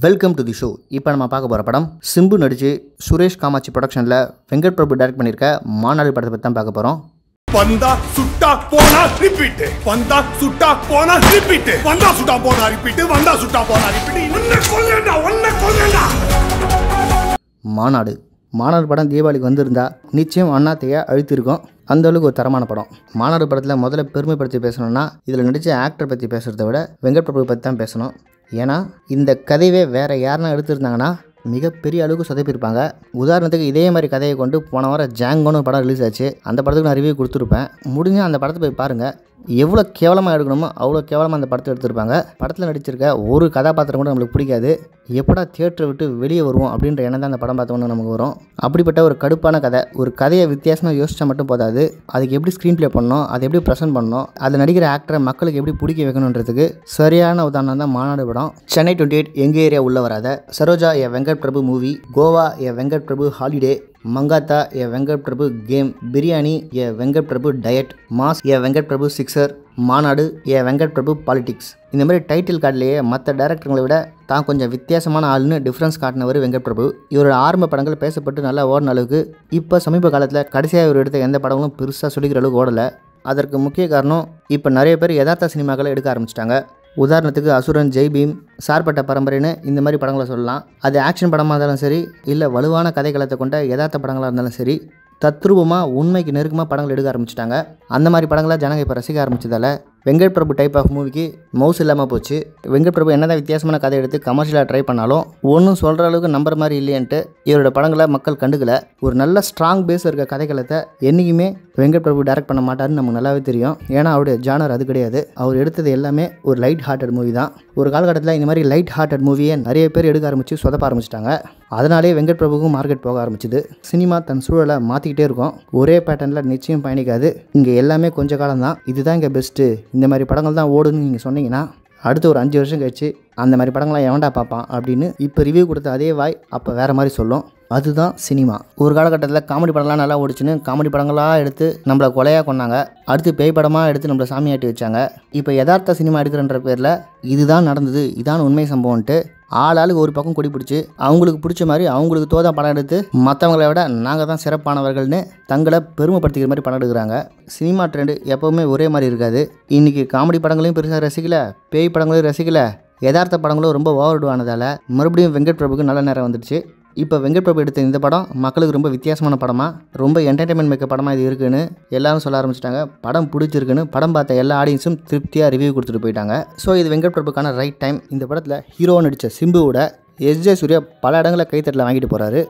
welcome to the show இப்போ நம்ம பார்க்க போகிற படம் சிம்பு நடிச்சு சுரேஷ் காமாட்சி ப்ரொடக்ஷனில் வெங்கட் பிரபு டைரக்ட் பண்ணியிருக்க மாநாடு படத்தை பற்றி தான் பார்க்க போகிறோம் பந்தா சுட்டா போனா ரிப்பீட் சுட்டா போனா சுட்டா போனா வந்தா சுட்டா போனா ஒன்ன கொல்லடா ஒன்ன கொல்லடா மாநாடு மாநாடு படம் தீபாவளிக்கு வந்திருந்தா நிச்சயம் அண்ணாத்தைய அழுத்திருக்கும் அந்த அளவுக்கு ஒரு தரமான படம் மாநாடு படத்தில் முதல்ல பெருமைப்படுத்தி பேசணும்னா இதில் நடித்த ஆக்டர் பற்றி பேசுகிறத விட வெங்கட் பிரபு பற்றி தான் பேசணும் ஏன்னா இந்த கதையவே வேறு யாருன்னா எடுத்திருந்தாங்கன்னா மிகப்பெரிய அளவுக்கு சொதப்பிருப்பாங்க உதாரணத்துக்கு இதே மாதிரி கதையை கொண்டு போன வாரம் ஜாங்கோன்னு படம் ரிலீஸ் ஆச்சு அந்த படத்துக்கு நான் ரிவ்யூ கொடுத்துருப்பேன் முடிஞ்சால் அந்த படத்தை போய் பாருங்கள் எவ்வளோ கேவலமாக எடுக்கணுமோ அவ்வளோ கேவலமாக அந்த படத்தை எடுத்திருப்பாங்க படத்தில் நடிச்சிருக்க ஒரு கதாபாத்திரம் கூட நம்மளுக்கு பிடிக்காது எப்படா தேட்டரை விட்டு வெளியே வருவோம் அப்படின்ற எண்ணம் தான் அந்த படம் பார்த்தோன்னு நமக்கு வரும் அப்படிப்பட்ட ஒரு கடுப்பான கதை ஒரு கதையை வித்தியாசமாக யோசிச்சா மட்டும் போதாது அதுக்கு எப்படி ஸ்க்ரீன் ப்ளே பண்ணணும் அதை எப்படி ப்ரெசென்ட் பண்ணணும் அதில் நடிக்கிற ஆக்டரை மக்களுக்கு எப்படி பிடிக்க வைக்கணுன்றதுக்கு சரியான உதாரணம் தான் மாநாடு படம் சென்னை டுவெண்ட்டி எயிட் எங்கள் ஏரியா உள்ள வராத Saroja a Venkat Prabhu movie Goa a Venkat Prabhu holiday Mankatha a Venkat Prabhu game Biryani a Venkat Prabhu diet mass a Venkat Prabhu sixer Maanaadu a Venkat Prabhu politics இந்த மாதிரி டைட்டில் கார்டிலேயே மற்ற டேரக்டர்களை விட தான் கொஞ்சம் வித்தியாசமான ஆளுன்னு டிஃப்ரென்ஸ் காட்டினவர் வெங்கட் பிரபு இவரோட ஆரம்ப படங்கள் பேசப்பட்டு நல்லா ஓடின அளவுக்கு இப்போ சமீப காலத்தில் கடைசியாக இவர் எடுத்த எந்த படங்களும் பெருசாக சொல்லிக்கிற அளவுக்கு ஓடலை அதற்கு முக்கிய காரணம் இப்போ நிறைய பேர் யதார்த்த சினிமாக்களை எடுக்க ஆரம்பிச்சிட்டாங்க உதாரணத்துக்கு அசுரன் ஜெய்பீம் சார்பட்ட பரம்பரைன்னு இந்த மாதிரி படங்களை சொல்லலாம் அது ஆக்ஷன் படமாக இருந்தாலும் சரி இல்லை வலுவான கதைக்களத்தை கொண்ட யதார்த்த படங்களாக இருந்தாலும் சரி தத்ரூபமாக உண்மைக்கு நெருக்கமாக படங்கள் எடுக்க ஆரம்பிச்சிட்டாங்க அந்த மாதிரி படங்களை ஜனங்க இப்போ ரசிக்க ஆரம்பித்ததால் வெங்கட் பிரபு டைப் ஆஃப் மூவிக்கு மவுஸ் இல்லாமல் போச்சு வெங்கட் பிரபு தான் வித்தியாசமான கதை எடுத்து கமர்ஷியலாக ட்ரை பண்ணாலும் ஒன்றும் சொல்கிற அளவுக்கு நம்புற மாதிரி இல்லையன்ட்டு இவரோட படங்களை மக்கள் கண்டுக்கல ஒரு நல்ல ஸ்ட்ராங் பேஸ் இருக்க கதைகளத்தை என்றைக்குமே வெங்கட் பிரபு டேரக்ட் பண்ண மாட்டாருன்னு நமக்கு நல்லாவே தெரியும் ஏன்னா அவருடைய ஜானர் அது கிடையாது அவர் எடுத்தது எல்லாமே ஒரு லைட் ஹார்ட்டட் மூவி தான் ஒரு காலகட்டத்தில் இந்த மாதிரி லைட் ஹார்ட்டட் மூவியை நிறைய பேர் எடுக்க ஆரம்பித்து சொதப்ப ஆரம்பிச்சிட்டாங்க அதனாலே வெங்கட் பிரபுக்கும் மார்க்கெட் போக ஆரம்பிச்சிது சினிமா தன் சூழலை மாற்றிக்கிட்டே இருக்கும் ஒரே பேட்டர்னில் நிச்சயம் பயணிக்காது இங்கே எல்லாமே கொஞ்ச காலம் தான் இதுதான் இங்கே பெஸ்ட்டு இந்த மாதிரி படங்கள் தான் ஓடுன்னு நீங்கள் சொன்னீங்கன்னா அடுத்து ஒரு அஞ்சு வருஷம் கழிச்சு அந்த மாதிரி படங்கள்லாம் எவன்டா பார்ப்பான் அப்படின்னு இப்போ ரிவ்யூ கொடுத்த அதே வாய் அப்போ வேறு மாதிரி சொல்லும் அதுதான் சினிமா ஒரு காலகட்டத்தில் காமெடி படம்லாம் நல்லா ஓடிச்சுன்னு காமெடி படங்களாக எடுத்து நம்மளை கொலையாக கொண்டாங்க அடுத்து பேய் படமாக எடுத்து நம்மளை சாமியாட்டி வச்சாங்க இப்போ யதார்த்த சினிமா எடுக்கிறன்ற பேரில் இதுதான் நடந்தது இதான் உண்மை சம்பவம்ன்ட்டு ஆள் ஆளுக்கு ஒரு பக்கம் கொடி பிடிச்சி அவங்களுக்கு பிடிச்ச மாதிரி அவங்களுக்கு தோதா படம் எடுத்து மற்றவங்களை விட நாங்கள் தான் சிறப்பானவர்கள்னு தங்களை பெருமைப்படுத்திக்கிற மாதிரி படம் எடுக்கிறாங்க சினிமா ட்ரெண்டு எப்போவுமே ஒரே மாதிரி இருக்காது இன்றைக்கி காமெடி படங்களையும் பெருசாக ரசிக்கலை பேய் படங்களையும் ரசிக்கலை யதார்த்த படங்களும் ரொம்ப ஓவர்டு ஆனதால் மறுபடியும் வெங்கட் பிரபுக்கு நல்ல நேரம் வந்துடுச்சு இப்போ வெங்கட் பிரபு எடுத்த இந்த படம் மக்களுக்கு ரொம்ப வித்தியாசமான படமாக ரொம்ப என்டர்டைன்மெண்ட் மிக்க படமாக இது இருக்குதுன்னு எல்லாரும் சொல்ல ஆரம்பிச்சிட்டாங்க படம் பிடிச்சிருக்குன்னு படம் பார்த்த எல்லா ஆடியன்ஸும் திருப்தியாக ரிவ்யூ கொடுத்துட்டு போயிட்டாங்க ஸோ இது வெங்கட் பிரபுக்கான ரைட் டைம் இந்த படத்தில் ஹீரோ நடித்த சிம்புவோட எஸ்ஜே சூர்யா பல இடங்களில் கைத்தட்டில் வாங்கிட்டு போகிறாரு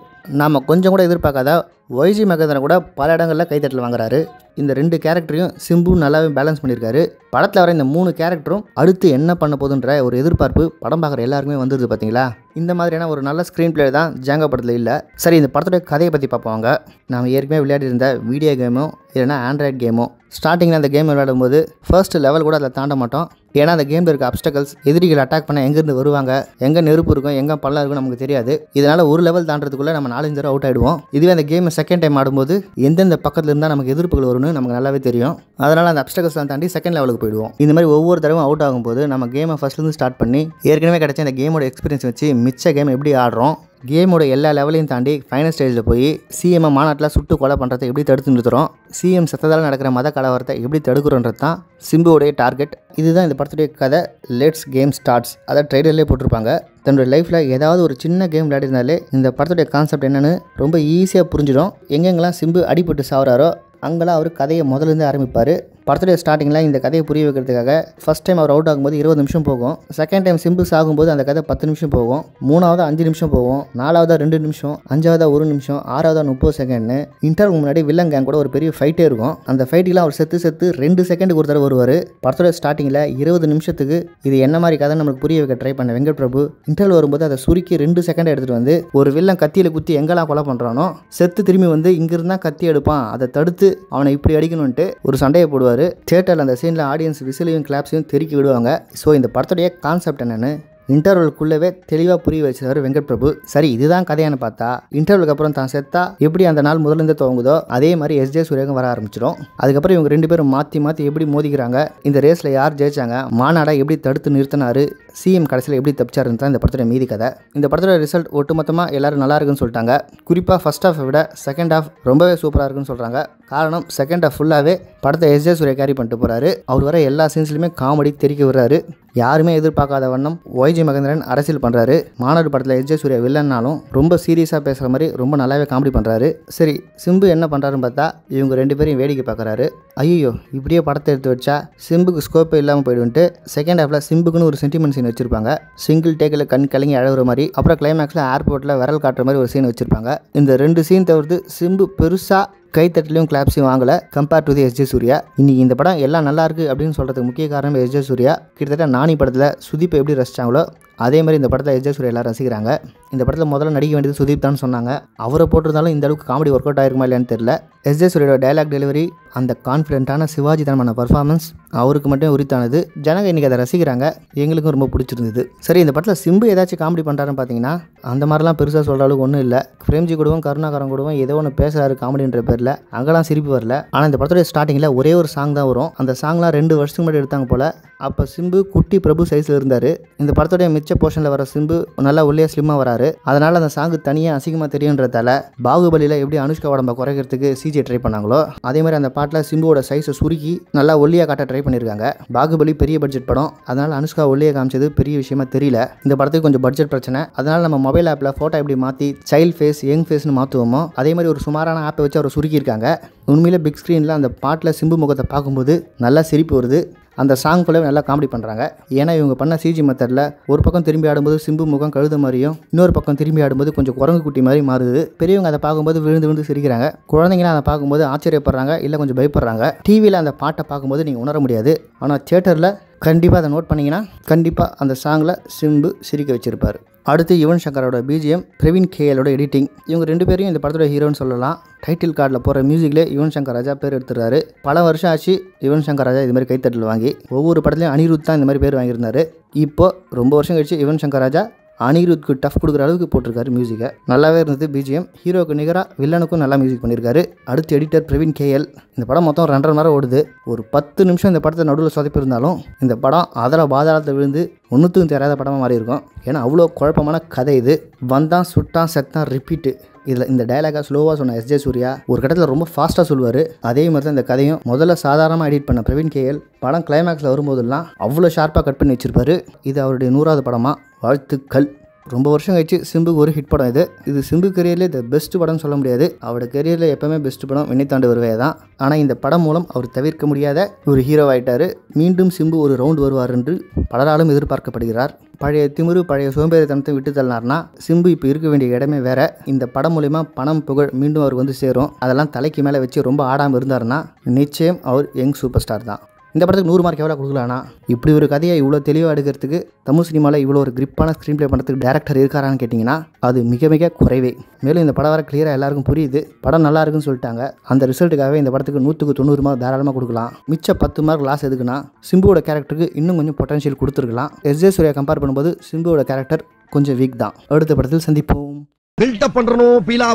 நாம் கொஞ்சம் கூட எதிர்பார்க்காத ஒய்ஜி மகேந்திரன் கூட பல இடங்களில் கைத்தட்டில் வாங்குறாரு இந்த ரெண்டு கேரக்டரையும் சிம்பு நல்லாவே பேலன்ஸ் பண்ணியிருக்காரு படத்தில் வர இந்த மூணு கேரக்டரும் அடுத்து என்ன பண்ண போதுன்ற ஒரு எதிர்பார்ப்பு படம் பார்க்குற எல்லாருக்குமே வந்துருது பார்த்தீங்களா இந்த மாதிரியான ஒரு நல்ல ஸ்க்ரீன் பிளே தான் ஜாங்கா படத்தில் இல்லை சரி இந்த படத்துடைய கதையை பற்றி பார்ப்பாங்க நாம் ஏற்கனவே விளையாடி இருந்த வீடியோ கேமும் இல்லைனா ஆண்ட்ராய்டு கேமும் ஸ்டார்டிங்கில் அந்த கேம் போது ஃபர்ஸ்ட் லெவல் கூட அதில் தாண்ட மாட்டோம் ஏன்னா அந்த கேமில் இருக்க அப்டக்கல்ஸ் எதிரிகள் அட்டாக் பண்ண எங்கேருந்து வருவாங்க எங்கே நெருப்பு இருக்கும் எங்கே பள்ளம் இருக்கும் நமக்கு தெரியாது இதனால் ஒரு லெவல் தாண்டதுக்குள்ளே நம்ம நாலஞ்சு தடவை அவுட் ஆகிடுவோம் இதுவே அந்த கேமை செகண்ட் டைம் ஆடும்போது எந்தெந்த பக்கத்தில் இருந்தால் நமக்கு எதிர்ப்புகள் வரும்னு நமக்கு நல்லாவே தெரியும் அதனால் அந்த அப்டக்கல்ஸ்லாம் தாண்டி செகண்ட் லெவலுக்கு போயிடுவோம் இந்த மாதிரி ஒவ்வொரு தடவை அவுட் ஆகும்போது நம்ம கேமை ஃபஸ்ட்லேருந்து ஸ்டார்ட் பண்ணி ஏற்கனவே கிடைச்ச அந்த கேமோட எக்ஸ்பீரியன்ஸ் வச்சு மிச்ச கேம் எப்படி ஆடுறோம் கேமோட எல்லா லெவலையும் தாண்டி ஃபைனல் ஸ்டேஜில் போய் சிஎம் மாநாட்டில் சுட்டு கொலை பண்ணுறதை எப்படி தடுத்து நிறுத்துகிறோம் சிஎம் சத்ததால் நடக்கிற மத கலவரத்தை எப்படி தடுக்கிறோன்றது தான் சிம்புவோடைய டார்கெட் இதுதான் இந்த படத்துடைய கதை லெட்ஸ் கேம் ஸ்டார்ட்ஸ் அதை ட்ரைலர்லேயே போட்டிருப்பாங்க தன்னுடைய லைஃப்பில் ஏதாவது ஒரு சின்ன கேம் விளையாடினாலே இந்த படத்துடைய கான்செப்ட் என்னென்னு ரொம்ப ஈஸியாக புரிஞ்சிடும் எங்கெங்கெல்லாம் சிம்பு அடிபட்டு சாவுறாரோ அங்கெல்லாம் அவர் கதையை முதலேருந்து ஆரம்பிப்பார் படத்துடைய ஸ்டார்டிங்கில் இந்த கதையை புரிய வைக்கிறதுக்காக ஃபஸ்ட் டைம் அவர் அவுட் ஆகும்போது இருபது நிமிஷம் போகும் செகண்ட் டைம் சிம்பிள்ஸ் ஆகும்போது அந்த கதை பத்து நிமிஷம் போகும் மூணாவது அஞ்சு நிமிஷம் போகும் நாலாவதா ரெண்டு நிமிஷம் அஞ்சாவதா ஒரு நிமிஷம் ஆறாவதா முப்பது செகண்ட்னு இன்டர்வல் முன்னாடி வில்லன் கேங் கூட ஒரு பெரிய ஃபைட்டே இருக்கும் அந்த ஃபைட்டுக்கெலாம் அவர் செத்து செத்து ரெண்டு செகண்டுக்கு ஒரு தடவை வருவார் படத்தோட ஸ்டார்டிங்கில் இருபது நிமிஷத்துக்கு இது என்ன மாதிரி கதை நம்மளுக்கு புரிய வைக்க ட்ரை பண்ண வெங்கட் பிரபு இன்டர்வல் வரும்போது அதை சுருக்கி ரெண்டு செகண்ட் எடுத்துகிட்டு வந்து ஒரு வில்லன் கத்தியில் குத்தி எங்கெல்லாம் கொலை பண்ணுறானோ செத்து திரும்பி வந்து இங்கிருந்தான் கத்தி எடுப்பான் அதை தடுத்து அவனை இப்படி அடிக்கணும்ன்ட்டு ஒரு சண்டையை போடுவார் தேட்டரில் அந்த சீனில் ஆடியன்ஸ் விசிலையும் கிளாப்ஸையும் தெருக்கி விடுவாங்க ஸோ இந்த படத்துடைய கான்செப்ட் என்னென்னு இன்டர்வலுக்குள்ளவே தெளிவாக புரிய வச்சார் வெங்கட் பிரபு சரி இதுதான் கதையானு பார்த்தா இன்டர்வலுக்கு அப்புறம் தான் செத்தா எப்படி அந்த நாள் முதலிருந்து துவங்குதோ அதே மாதிரி எஸ் ஜே வர ஆரம்பிச்சிடும் அதுக்கப்புறம் இவங்க ரெண்டு பேரும் மாற்றி மாற்றி எப்படி மோதிக்கிறாங்க இந்த ரேஸில் யார் ஜெயிச்சாங்க மாநாடா எப்படி தடுத்து நிறுத்தினாரு சிஎம் கடைசியில் எப்படி தப்பிச்சாருன்னு தான் இந்த படத்தோட மீதி கதை இந்த படத்தோட ரிசல்ட் ஒட்டுமொத்தமாக எல்லாரும் நல்லா இருக்குன்னு சொல்லிட்டாங்க குறிப்பாக ஃபர்ஸ்ட் ஹாஃபை விட செகண்ட் ஹாஃப் ரொம்பவே சூப்பராக இருக்குன்னு சொல்கிறாங்க காரணம் செகண்ட் ஹாஃப் ஃபுல்லாகவே படத்தை எஸ் ஜே சூர்யா கேரி பண்ணிட்டு போகிறாரு அவர் வர எல்லா சீன்ஸ்லையுமே காமெடி தெரிக்க விடுறாரு யாருமே எதிர்பார்க்காத வண்ணம் ஒய்ஜி மகேந்திரன் அரசியல் பண்ணுறாரு மாநாடு படத்தில் எஜ்ஜே சூர்யா வில்லன்னாலும் ரொம்ப சீரியஸாக பேசுகிற மாதிரி ரொம்ப நல்லாவே காமெடி பண்ணுறாரு சரி சிம்பு என்ன பண்ணுறாருன்னு பார்த்தா இவங்க ரெண்டு பேரையும் வேடிக்கை பார்க்குறாரு ஐயோ இப்படியே படத்தை எடுத்து வச்சா சிம்புக்கு ஸ்கோப்பே இல்லாமல் போயிடுன்ட்டு செகண்ட் ஹாஃபில் சிம்புக்குன்னு ஒரு சென்டிமெண்ட் சீன் வச்சிருப்பாங்க சிங்கிள் டேக்கில் கண் கலங்கி அழகுற மாதிரி அப்புறம் கிளைமேக்ஸில் ஏர்போர்ட்டில் விரல் காட்டுற மாதிரி ஒரு சீன் வச்சிருப்பாங்க இந்த ரெண்டு சீன் தவிர்த்து சிம்பு பெருசாக கைத்தட்டிலையும் கிளாப்ஸையும் வாங்கலை compare to the S J Suryah இன்னைக்கு இந்த படம் எல்லாம் நல்லா இருக்குது அப்படின்னு சொல்கிறதுக்கு முக்கிய காரணம் எஸ் ஜே சூர்யா கிட்டத்தட்ட நானி படத்தில் சுதீப்பை எப்படி ரசித்தாங்களோ அதே மாதிரி இந்த படத்தில் எஸ்ஜே சூர்யா எல்லாரும் ரசிக்கிறாங்க இந்த படத்தில் முதல்ல நடிக்க வேண்டியது சுதீப் தான் சொன்னாங்க அவரை போட்டிருந்தாலும் இந்த அளவுக்கு காமெடி ஒர்க் அவுட் ஆயிருக்குமா இல்லைன்னு தெரியல எஸ்ஜே சூரியோட டைலாக் டெலிவரி அந்த கான்ஃபிடென்ட்டான சிவாஜி தனமான பர்ஃபார்மன்ஸ் அவருக்கு மட்டும் உரித்தானது ஜனங்க இன்றைக்கி அதை ரசிக்கிறாங்க எங்களுக்கும் ரொம்ப பிடிச்சிருந்தது சரி இந்த படத்தில் சிம்பு ஏதாச்சும் காமெடி பண்ணுறாருன்னு பார்த்தீங்கன்னா அந்த மாதிரிலாம் பெருசாக சொல்கிற அளவுக்கு ஒன்றும் இல்லை பிரேம்ஜி கூடவும் கருணாகரம் கூடவும் ஏதோ ஒன்று பேசுகிறாரு காமெடின்ற பேரில் அங்கெல்லாம் சிரிப்பு வரல ஆனால் இந்த படத்துடைய ஸ்டார்டிங்கில் ஒரே ஒரு சாங் தான் வரும் அந்த சாங்லாம் ரெண்டு வருஷத்துக்கு முன்னாடி எடுத்தாங்க போல் அப்போ சிம்பு குட்டி பிரபு சைஸில் இருந்தார் இந்த படத்துடைய மிச்ச நெக்ஸ்ட் போர்ஷனில் வர சிம்பு நல்லா உள்ளே ஸ்லிம்மாக வராரு அதனால் அந்த சாங்கு தனியாக அசிங்கமாக தெரியுன்றதால பாகுபலியில் எப்படி அனுஷ்கா உடம்ப குறைக்கிறதுக்கு சிஜி ட்ரை பண்ணாங்களோ அதே மாதிரி அந்த பாட்டில் சிம்புவோட சைஸை சுருக்கி நல்லா ஒல்லியாக காட்ட ட்ரை பண்ணியிருக்காங்க பாகுபலி பெரிய பட்ஜெட் படம் அதனால் அனுஷ்கா ஒல்லியை காமிச்சது பெரிய விஷயமா தெரியல இந்த படத்துக்கு கொஞ்சம் பட்ஜெட் பிரச்சனை அதனால் நம்ம மொபைல் ஆப்பில் ஃபோட்டோ எப்படி மாற்றி சைல்ட் ஃபேஸ் யங் ஃபேஸ்னு மாற்றுவோமோ அதே மாதிரி ஒரு சுமாரான ஆப்பை வச்சு அவர் சுருக்கியிருக்காங்க உண்மையில் பிக் ஸ்க்ரீனில் அந்த பாட்டில் சிம்பு முகத்தை பார்க்கும்போது நல்லா சிரிப்பு வருது அந்த சாங் ஃபுல்லாகவே நல்லா காமெடி பண்ணுறாங்க ஏன்னா இவங்க பண்ண சிஜி மெத்தடில் ஒரு பக்கம் திரும்பி ஆடும்போது சிம்பு முகம் கழுத மாதிரியும் இன்னொரு பக்கம் திரும்பி ஆடும்போது கொஞ்சம் குரங்கு குட்டி மாதிரி மாறுது பெரியவங்க அதை பார்க்கும்போது விழுந்து விழுந்து சிரிக்கிறாங்க குழந்தைங்களாம் அதை பார்க்கும்போது ஆச்சரியப்படுறாங்க இல்லை கொஞ்சம் பயப்படுறாங்க டிவியில் அந்த பாட்டை பார்க்கும்போது நீங்கள் உணர முடியாது ஆனால் தியேட்டரில் கண்டிப்பாக அதை நோட் பண்ணிங்கன்னா கண்டிப்பாக அந்த சாங்கில் சிம்பு சிரிக்க வச்சுருப்பார் அடுத்து யுவன் சங்கரோட பிஜிஎம் பிரவீன் கேஎலோட எடிட்டிங் இவங்க ரெண்டு பேரையும் இந்த படத்தோட ஹீரோன்னு சொல்லலாம் டைட்டில் கார்டில் போகிற மியூசிக்கிலே யுவன் சங்கர் ராஜா பேர் எடுத்துறாரு பல வருஷம் ஆச்சு யுவன் சங்கர் ராஜா இது மாதிரி கைத்தட்டில் வாங்கி ஒவ்வொரு படத்துலையும் அனிருத் தான் இந்த மாதிரி பேர் வாங்கியிருந்தார் இப்போது ரொம்ப வருஷம் கழிச்சு யுவன் சங்கர் ராஜா அனிருத்க்கு டஃப் கொடுக்குற அளவுக்கு போட்டிருக்காரு மியூசிக்கை நல்லாவே இருந்தது பிஜிஎம் ஹீரோக்கு நிகராக வில்லனுக்கும் நல்லா மியூசிக் பண்ணியிருக்காரு அடுத்து எடிட்டர் பிரவீன் கேஎல் இந்த படம் மொத்தம் ரெண்டரை நேரம் ஓடுது ஒரு பத்து நிமிஷம் இந்த படத்தை நடுவில் சொதப்பிருந்தாலும் இந்த படம் அதில் பாதாளத்தில் விழுந்து ஒன்றுத்துக்கும் தெரியாத படமாக மாறி இருக்கும் ஏன்னா அவ்வளோ குழப்பமான கதை இது வந்தான் சுட்டான் செத்தான் ரிப்பீட்டு இதில் இந்த டைலாகை ஸ்லோவாக சொன்ன எஸ்ஜே சூர்யா ஒரு கட்டத்தில் ரொம்ப ஃபாஸ்ட்டாக சொல்லுவார் அதே மாதிரி தான் இந்த கதையும் முதல்ல சாதாரணமாக எடிட் பண்ண பிரவீன் கேஎல் படம் கிளைமேக்ஸில் வரும்போதெல்லாம் அவ்வளோ ஷார்ப்பாக கட் பண்ணி வச்சுருப்பாரு இது அவருடைய நூறாவது படமாக வாழ்த்துக்கள் ரொம்ப வருஷம் கழிச்சு சிம்புக்கு ஒரு ஹிட் படம் இது இது சிம்பு கரியர்லேயே த பெஸ்ட் படம்னு சொல்ல முடியாது அவரோட கரியரில் எப்போவுமே பெஸ்ட் படம் வினைத்தாண்டு தாண்டு வருவே தான் ஆனால் இந்த படம் மூலம் அவர் தவிர்க்க முடியாத ஒரு ஹீரோ ஆகிட்டார் மீண்டும் சிம்பு ஒரு ரவுண்ட் வருவார் என்று பலராலும் எதிர்பார்க்கப்படுகிறார் பழைய திமிரு பழைய தனத்தை விட்டு தள்ளார்னா சிம்பு இப்போ இருக்க வேண்டிய இடமே வேற இந்த படம் மூலிமா பணம் புகழ் மீண்டும் அவர் வந்து சேரும் அதெல்லாம் தலைக்கு மேலே வச்சு ரொம்ப ஆடாமல் இருந்தார்னா நிச்சயம் அவர் யங் சூப்பர் ஸ்டார் தான் இந்த படத்துக்கு நூறு மார்க் எவ்வளோ கொடுக்கலாம்னா இப்படி ஒரு கதையை இவ்வளோ தெளிவாக எடுக்கிறதுக்கு தமிழ் சினிமாவில் இவ்வளோ ஒரு கிரிப்பான ஸ்க்ரீன் ப்ளே பண்ணுறதுக்கு டேரக்டர் இருக்காரான்னு கேட்டிங்கன்னா அது மிக மிக குறைவே மேலும் இந்த படம் வர கிளியராக எல்லாருக்கும் புரியுது படம் நல்லா இருக்குன்னு சொல்லிட்டாங்க அந்த ரிசல்ட்டுக்காகவே இந்த படத்துக்கு நூற்றுக்கு தொண்ணூறு மார்க் தாராளமாக கொடுக்கலாம் மிச்ச பத்து மார்க் லாஸ் எதுக்குன்னா சிம்புவோட கேரக்டருக்கு இன்னும் கொஞ்சம் பொட்டன்ஷியல் கொடுத்துருக்கலாம் எஸ் ஜே சூர்யா கம்பேர் பண்ணும்போது சிம்புவோட கேரக்டர் கொஞ்சம் வீக் தான் அடுத்த படத்தில் சந்திப்போம் பில்டப் பண்ணுறணும் பீலா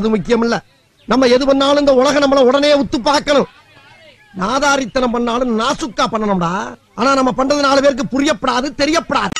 அது முக்கியம் இல்லை நம்ம எது பண்ணாலும் இந்த உலகம் நம்மளை உடனே உத்து பார்க்கணும் நாதாரித்தனம் பண்ணாலும் நாசுக்கா பண்ணணும்டா ஆனா நம்ம பண்றது நாலு பேருக்கு புரியப்படாது தெரியப்படாது